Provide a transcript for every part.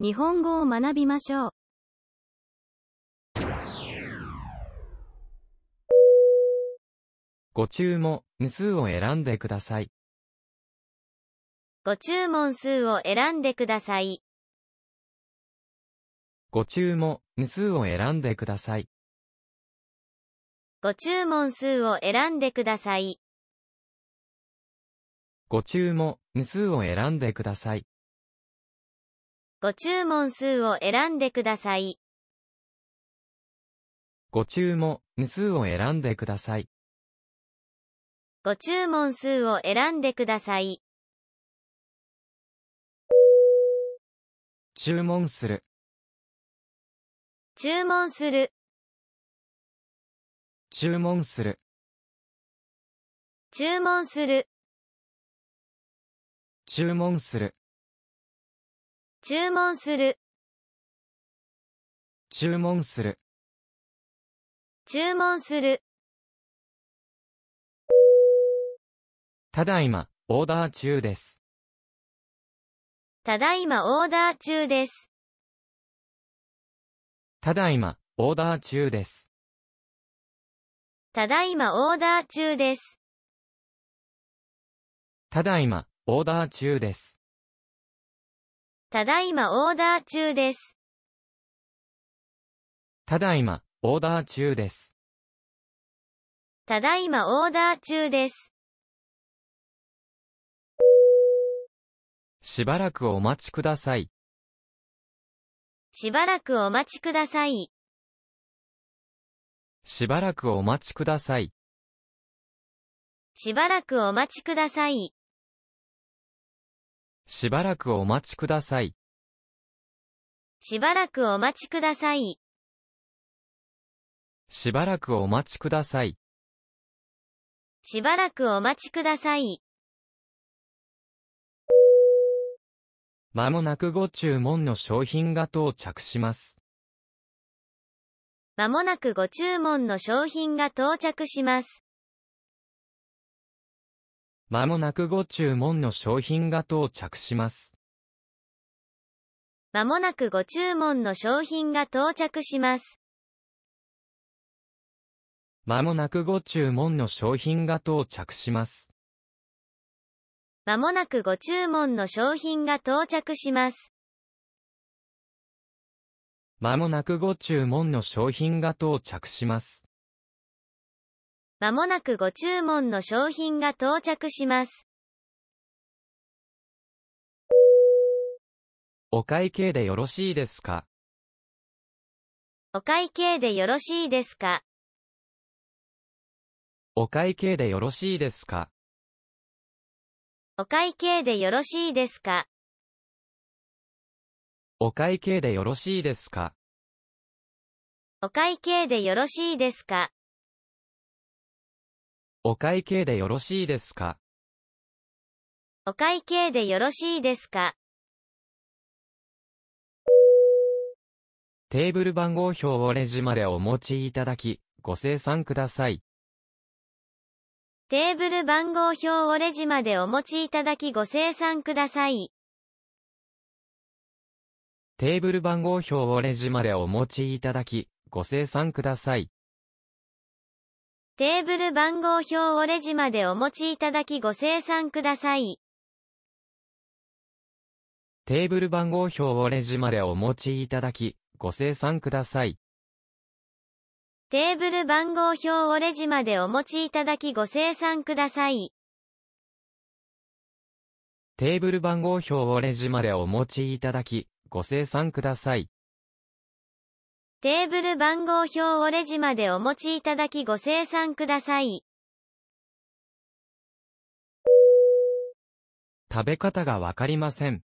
日本語を学びましょう。ご注文、数を選んでください。ご注文数を選んでください。ご注文、数を選んでください。ご注文数を選んでください。ご注文、数を選んでください。ご注文数を選んでください。ご注文数を選んでください。ご注文数を選んでください。注文する。注文する。注文する。注文する。注文する。注文する注文する注文するただいまオーダー中ですただいまオーダー中ですただいまオーダー中ですただいまオーダー中ですただいまオーダー中ですただいまオーダー中です。ただいま、オーダー中です。ただいまオーダー中です。しばらくお待ちください。しばらくお待ちください。しばらくお待ちください。しばらくお待ちください。しばらくお待ちください。しばらくお待ちください。しばらくお待ちください。しばらくお待ちください。まもなくご注文の商品が到着します。まもなくご注文の商品が到着します。まもなくご注文の商品が到着します。まもなくご注文の商品が到着します。まもなくご注文の商品が到着します。まもなくご注文の商品が到着します。まもなくご注文の商品が到着します。まもなくご注文の商品が到着します。お会計でよろしいですかお会計でよろしいですかお会計でよろしいですかお会計でよろしいですかお会計でよろしいですかお会計でよろしいですかお会計でよろしいですかお会計でよろしいですかテーブル番号表をレジまでお持ちいただき、ご精算ください。テーブル番号表をレジまでお持ちいただきご精算ください。テーブル番号表をレジまでお持ちいただき、ご精算ください。テーブル番号表をレジまでお持ちいただきご清算ください。テーブル番号表をレジまでお持ちいただき、ご清算ください。テーブル番号表をレジまでお持ちいただきご清算ください。テーブル番号表をレジまでお持ちいただき、ご清算ください。テーブル番号表をレジまでお持ちいただきご清算ください。食べ方がわかりません。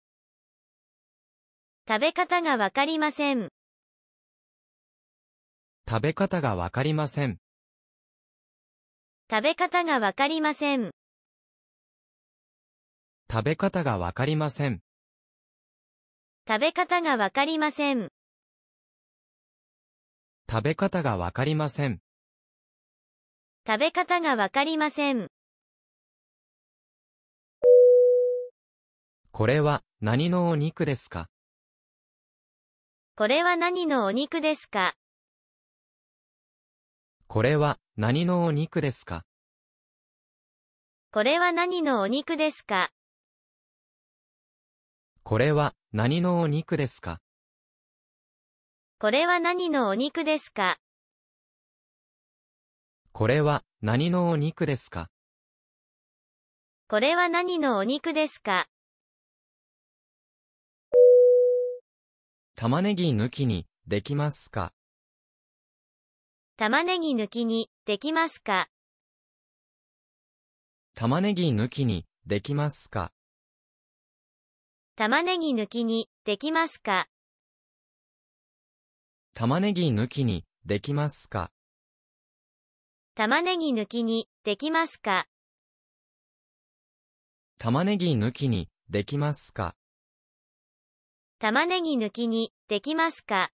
食べ方がわかりません。食べ方がわかりません。食べ方がわかりません。食べ方がわかりません。食べ方がわかりません。食べ方がわかりません。食べ方がわかりません。これは何のお肉ですかこれは何のお肉ですかこれは何のお肉ですかこれは何のお肉ですかこれは何のお肉ですかこれは何のお肉ですかこれは何のお肉ですかこれは何のお肉ですか玉ねぎ抜きにできますか玉ねぎ抜きにできますか玉ねぎ抜きにできますか玉ねぎ抜きにできますか玉ねぎ抜きに、できますか玉ねぎ抜きに、できますか玉ねぎ抜きに、できますか玉ねぎ抜きに、できますか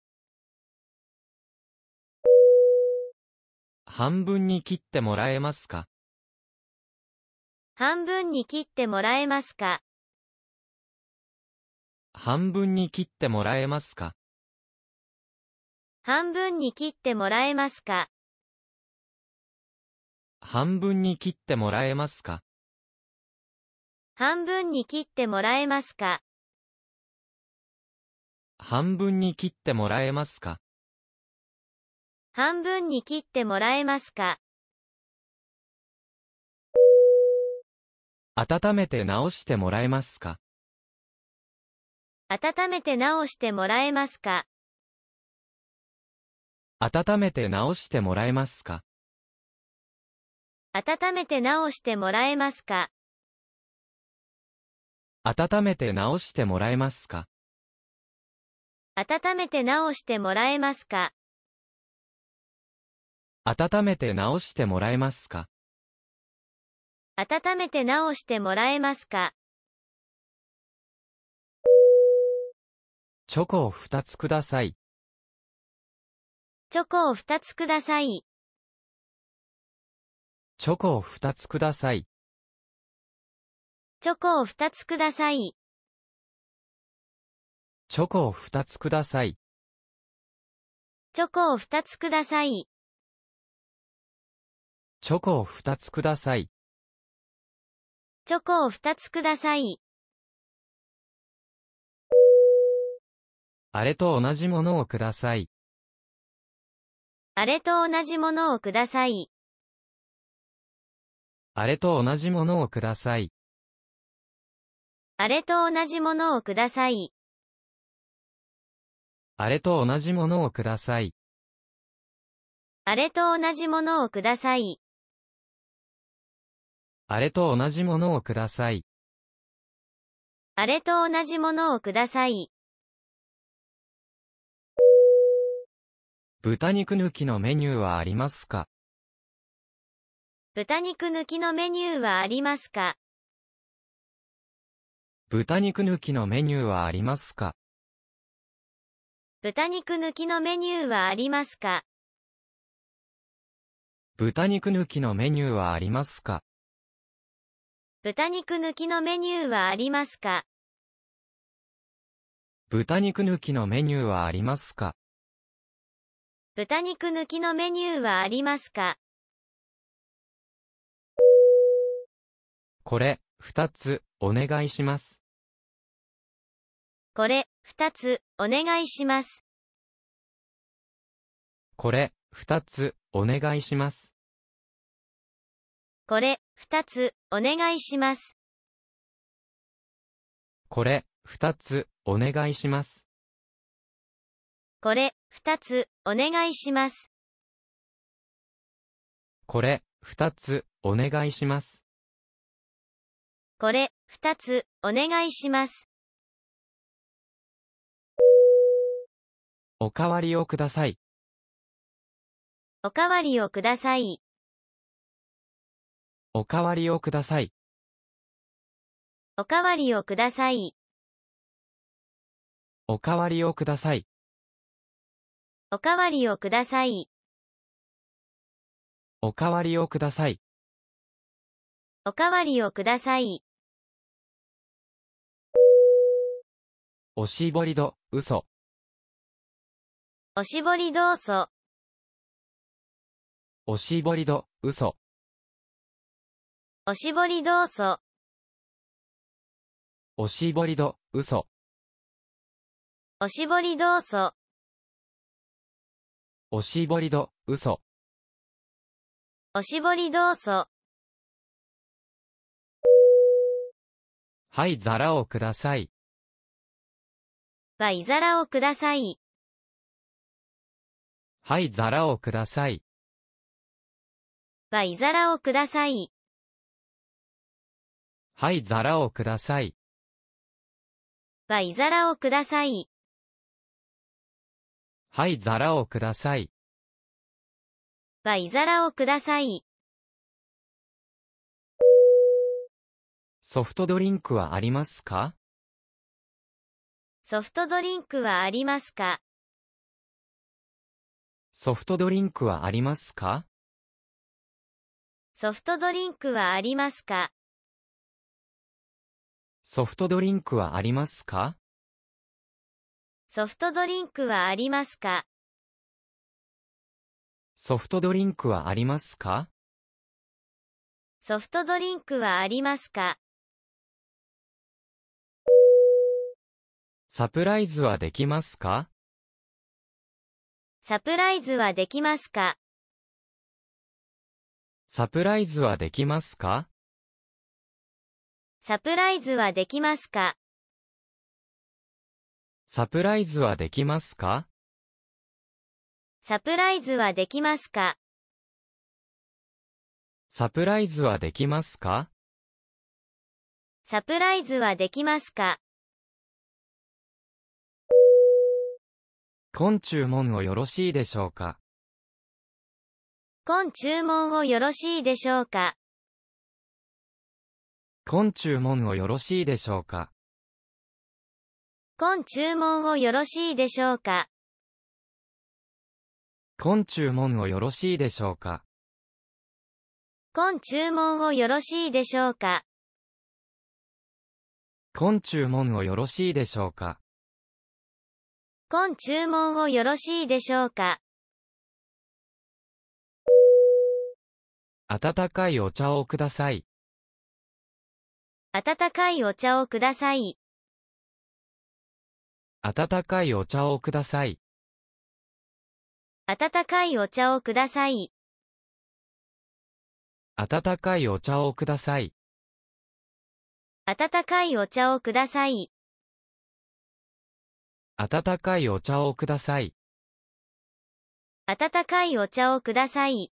半分に切ってもらえますか半分に切ってもらえますか半分に切ってもらえますか半分に切ってもらえますか半分に切ってもらえますか半分に切ってもらえますか半分に切ってもらえますか半分に切ってもらえますか温めて直してもらえますか温めて直してもらえますか温めて直してもらえますか温めて直してもらえますか温めて直してもらえますか温めて直してもらえますか温めて直してもらえますか温めて直してもらえますかチョコを2つください。チョコを2つください。チョコを2つください。チョコを2つください。チョコを2つください。チョコを2つください。チョコを2つください。チョコを2つください。あれと同じものをください。あれと同じものをください。あれと同じものをください。あれと同じものをください。あれと同じものをください。あれと同じものをください。あれと同じものをください。あれと同じものをください。豚肉抜きのメニューはありますか豚肉抜きのメニューはありますか豚肉抜きのメニューはありますか豚肉抜きのメニューはありますか豚肉抜きのメニューはありますか豚肉抜きのメニューはありますか豚肉抜きのメニューはありますか豚肉抜きのメニューはありますかこれ、二つ、お願いします。これ、二つ、お願いします。これ、二つ、お願いします。これ、二つ、お願いします。これ、二つ、お願いします。これ、二つ、お願いします。これ、二つ、お願いします。これ、二つ、お願いします。おかわりをください。おかわりをください。おかわりをください。おかわりをください。おかわりをください。おかわりをください。おかわりをください。おかわりをください。おしぼりど、そ。おしぼりど、うそ。おしぼりどうそ。おしぼりど、そおしぼりどうそおしぼりど、そおしぼりどうぞ。おしぼりど、嘘。おしぼりどうそはい、らをください。はい、らをください。はい、らをください。はい、らをください。はい、らをください。はい、らをください。はい、ザラをください。はいザラをください。ソフトドリンクはありますかソフトドリンクはありますかソフトドリンクはありますかソフトドリンクはありますかソフトドリンクはありますかソフトドリンクはありますかソフトドリンクはありますかソフトドリンクはありますかサプライズはできますかサプライズはできますかサプライズはできますかサプライズはできますかサプライズはできますかサプライズはできますかサプライズはできますかサプライズはできますか今注文をよろしいでしょうか今注文をよろしいでしょうか今注文をよろしいでしょうか今注文をよろしいでしょうか今注文をよろしいでしょうか今注文をよろしいでしょうか今注文をよろしいでしょうか今注文をよろしいでしょうか温かいお茶をください。温かいお茶をください。温かいお茶をください。温かいお茶をください。温かいお茶をください。温かいお茶をください。温かいお茶をください。温かいお茶をください。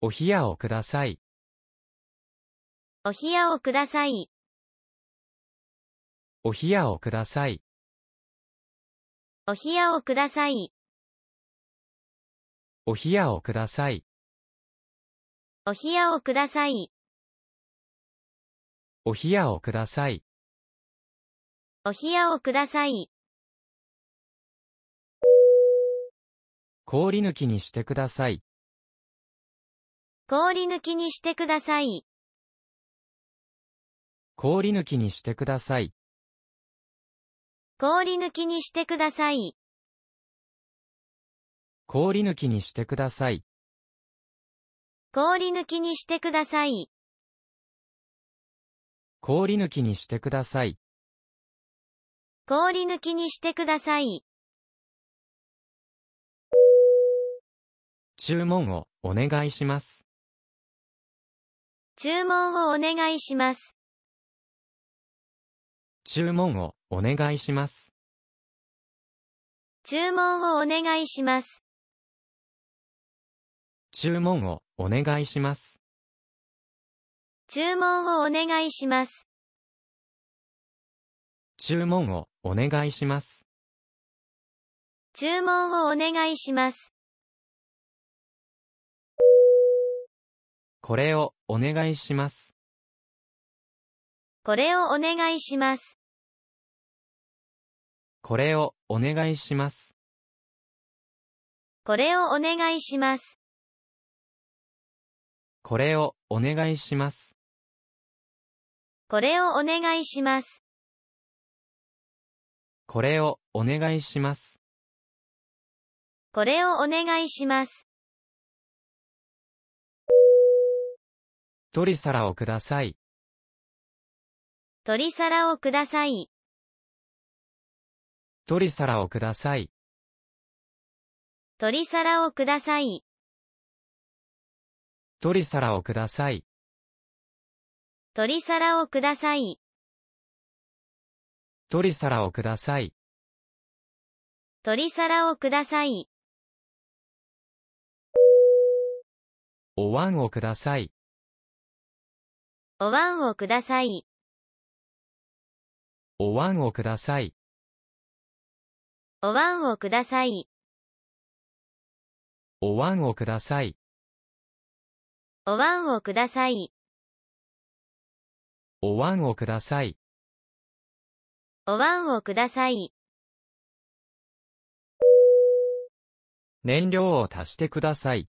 お冷やをください。お冷やをください。お冷やをください。お冷やをください。お冷やをください。お冷やをください。お冷やをください。お冷やをください。氷抜きにしてください。氷抜きにしてください。氷抜きにしてください。氷抜きにしてください。氷抜きにしてください。氷抜きにしてください。氷抜きにしてください。氷抜きにしてください。注文をお願いします。注文をお願いします。注文をお願いします。注文をお願いします。注文をお願いします。注文をお願いします。注文をお願いします。注文をお願いします。これをお願いします。これをお願いします。これをお願いします。これをお願いします。これをお願いします。これをお願いします。これをお願いします。これをお願いします。取り皿をください。取り皿をください。取り皿をください。取り皿をください。取り皿をください。取り皿をください。取り皿をください。取り皿をください。お椀をください。お椀をください。お椀をください。お椀をください。お椀をください。お椀をください。お椀をください。お椀をください。燃料を足してください。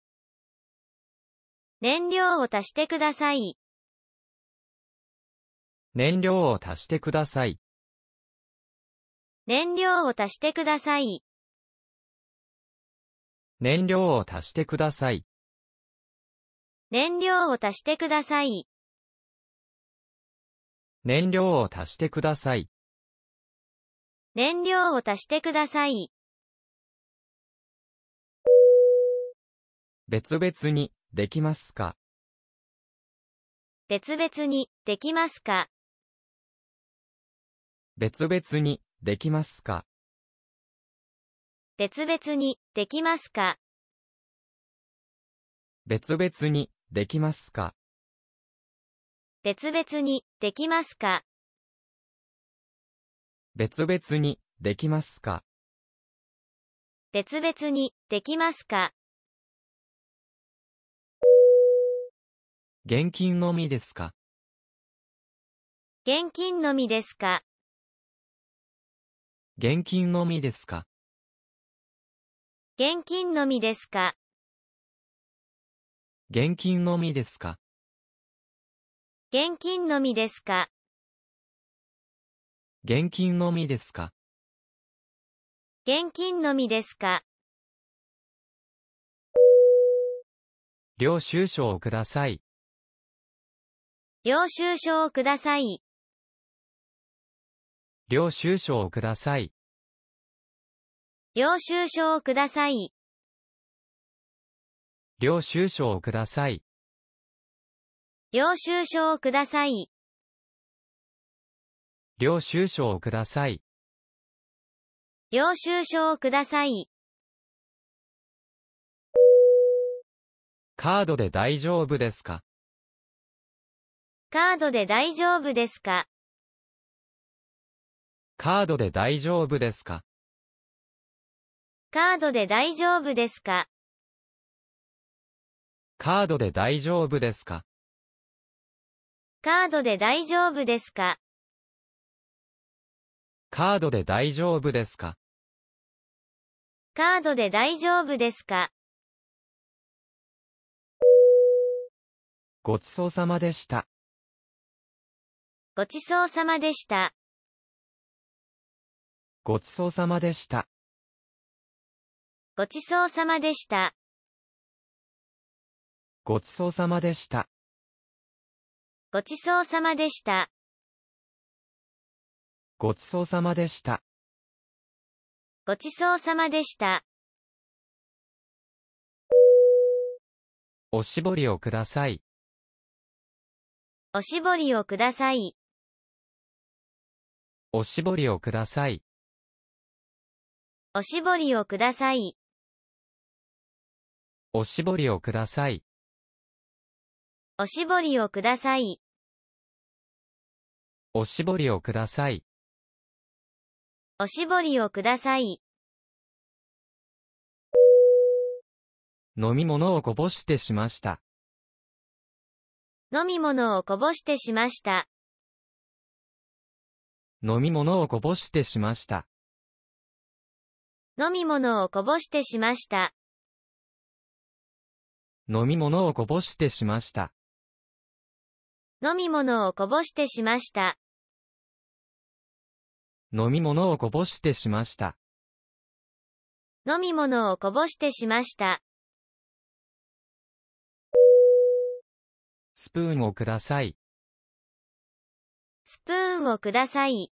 燃料を足してください。燃料を足してください。燃料を足してください。燃料を足してください。燃料を足してください。燃料を足してください。燃料を足してください。別々にできますか別々にできますか別々にできますか別々に、できますか別々に、できますか別々に、できますか別々に、できますか別々に、できますか現金のみですか現金のみですか現金のみですか現金のみですか現金のみですか現金のみですか現金のみですか現金のみですか領収書をください。領収書をください。領収書をください。領収書をください。領収書をください。領収書をください。領収書をください。領収書をください。カードで大丈夫ですかカードで大丈夫ですかカードで大丈夫ですかカードで大丈夫ですかカードで大丈夫ですかカードで大丈夫ですかカードで大丈夫ですかカードで大丈夫ですかごちそうさまでした。ごちそうさまでした。ごちそうさまでした。ごちそうさまでした。ごちそうさまでした。ごちそうさまでした。ごちそうさまでした。ごちそうさまでした。おしぼりをください。おしぼりをください。おしぼりをください。おしぼりをください。おしぼりをください。おしぼりをください。おしぼりをください。おしぼりをください。飲み物をこぼしてしました。飲み物をこぼしてしました。飲み物をこぼしてしました。飲み物をこぼしてしました。飲み物をこぼしてしました。飲み物をこぼしてしました。飲み物をこぼしてしました。飲み物をこぼしてしました。スプーンをください。スプーンをください。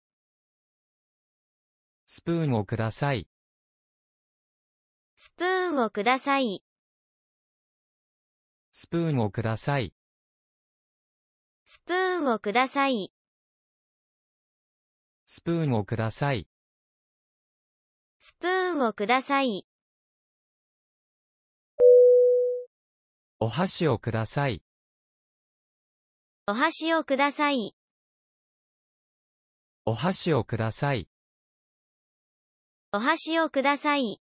スプーンをください。スプーンをください。スプーンをください。スプーンをください。スプーンをください。スプーンをください。お箸をください。お箸をください。お箸をください。お箸をください。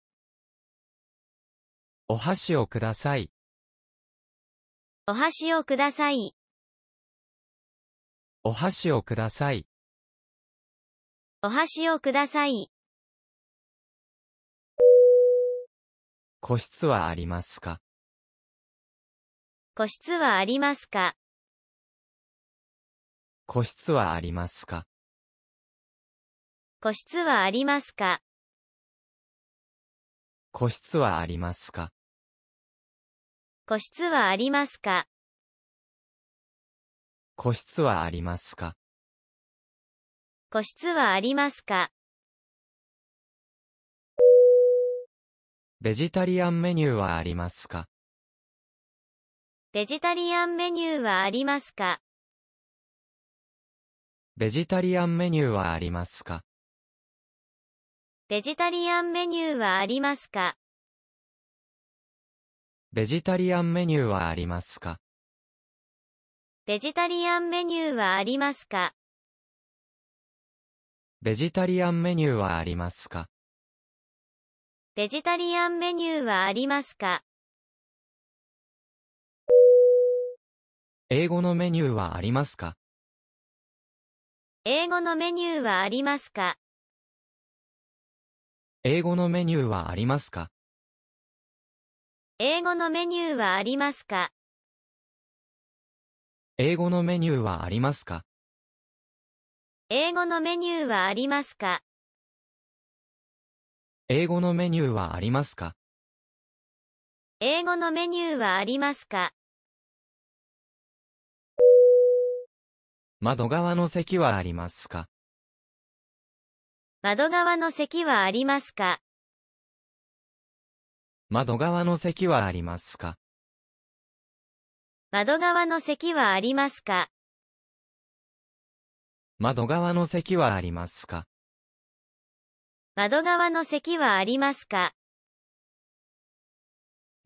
お箸をください。お箸をください。お箸をください。お箸をください。個室はありますか個室はありますか個室はありますか個室はありますか個室はありますか個室はありますか個室はありますか個室はありますかベジタリアンメニューはありますかベジタリアンメニューはありますかベジタリアンメニューはありますかベジタリアンメニューはありますかベジタリアンメニューはありますかベジタリアンメニューはありますかベジタリアンメニューはありますかベジタリアンメニューはありますか英語のメニューはありますか英語のメニューはありますか英語のメニューはありますか英語のメニューはありますか英語のメニューはありますか英語のメニューはありますか英語のメニューはありますか英語のメニューはありますか窓側の席はありますか窓側の席はありますか窓側の席はありますか窓側の席はありますか窓側の席はありますか窓側の席はありますか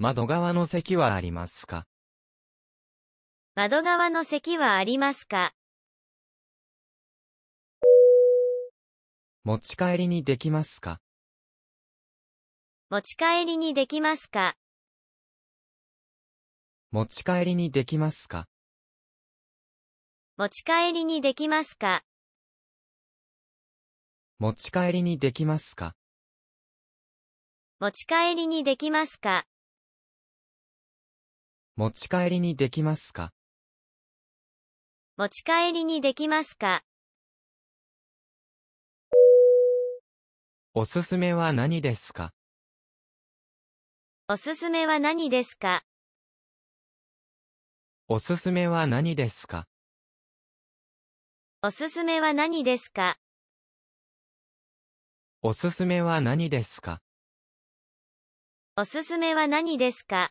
窓側の席はありますか窓側の席はありますか持ち帰りにできますか持ち帰りにできますか持ち帰りにできますか持ち帰りにできますか持ち帰りにできますか持ち帰りにできますか持ち帰りにできますか持ち帰りにできますかおすすめは何ですかおすすめは何ですかおすすめは何ですかおすすめは何ですかおすすめは何ですかおすすめは何ですか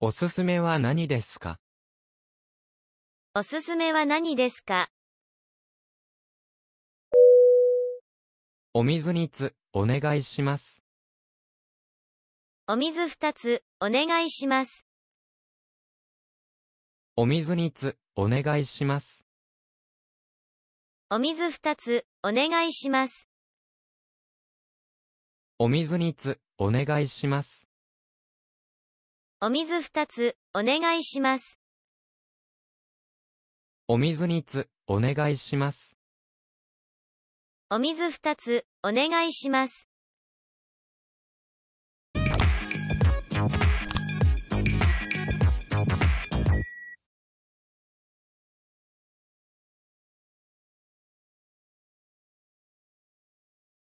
おすすめは何ですかおすすめは何ですかお水につ、お願いします。お水二つ、お願いします。お水二つ、お願いします。お水二つ、お願いします。お水二つ、お願いします。お水二つ、お願いします。お水二つ、お願いします。お水2つ、お願いします。